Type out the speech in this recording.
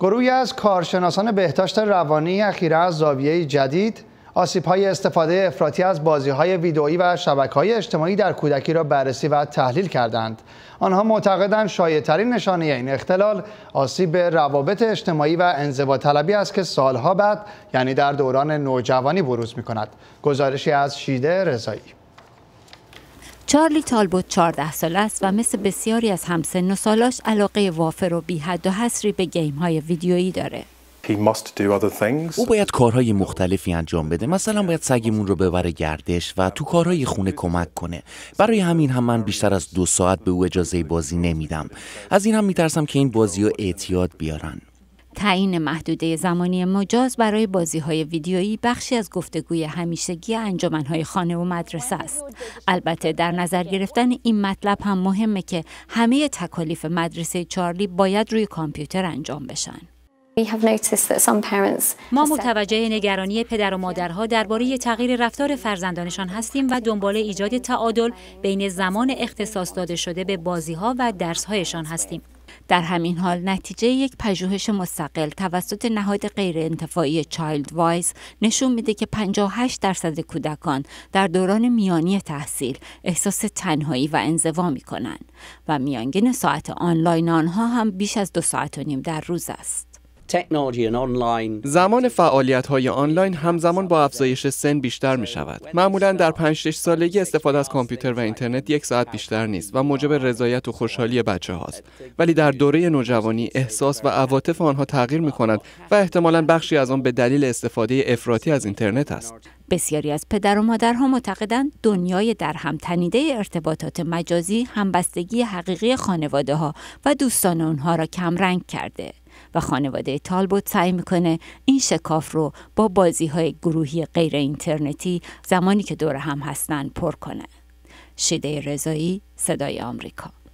گروهی از کارشناسان بهداشت روانی اخیرا از زاویه جدید آسیب های استفاده افراطی از بازی های ویدئویی و شبکه های اجتماعی در کودکی را بررسی و تحلیل کردند. آنها معتقدند شایعترین نشانه این اختلال آسیب روابط اجتماعی و انزوا طلبی است که سالها بعد یعنی در دوران نوجوانی بروز می کند. گزارشی از شیده رضایی چارلی تالبوت 14 سال است و مثل بسیاری از همسن و سالاش علاقه وافر و بیحد و حسری به گیم های ویدیویی داره. او باید کارهای مختلفی انجام بده مثلا باید سگمون رو ببره گردش و تو کارهای خونه کمک کنه برای همین هم من بیشتر از دو ساعت به او اجازه بازی نمیدم از این هم میترسم که این بازی رو اعتیاد بیارن تعیین محدوده زمانی مجاز برای بازی های ویدیویی بخشی از گفتگوی همیشگی های خانه و مدرسه است. البته در نظر گرفتن این مطلب هم مهمه که همه تکالیف مدرسه چارلی باید روی کامپیوتر انجام بشن. ما متوجه نگرانی پدر و مادرها درباره تغییر رفتار فرزندانشان هستیم و دنبال ایجاد تعادل بین زمان اختصاص داده شده به بازیها و درسهایشان هستیم. در همین حال نتیجه یک پژوهش مستقل توسط نهاد غیرانتفاعی چایلد وایز نشون میده که 58 درصد کودکان در دوران میانی تحصیل احساس تنهایی و انزوا میکنند و میانگین ساعت آنلاین آنها هم بیش از دو ساعت و نیم در روز است. زمان فعالیت های آنلاین همزمان با افزایش سن بیشتر می شود. معمولا در 5 6 سالگی استفاده از کامپیوتر و اینترنت یک ساعت بیشتر نیست و موجب رضایت و خوشحالی بچه هاست. ولی در دوره نوجوانی احساس و عواطف آنها تغییر می کند و احتمالا بخشی از آن به دلیل استفاده افراطی از اینترنت است. بسیاری از پدر و مادرها معتقدند دنیای در هم تنیده ارتباطات مجازی همبستگی حقیقی خانواده ها و دوستان آنها را کمرنگ کرده. و خانواده تالبوت سعی میکنه این شکاف رو با بازی های گروهی غیر اینترنتی زمانی که دور هم هستن پر کنه. شیده رضایی صدای آمریکا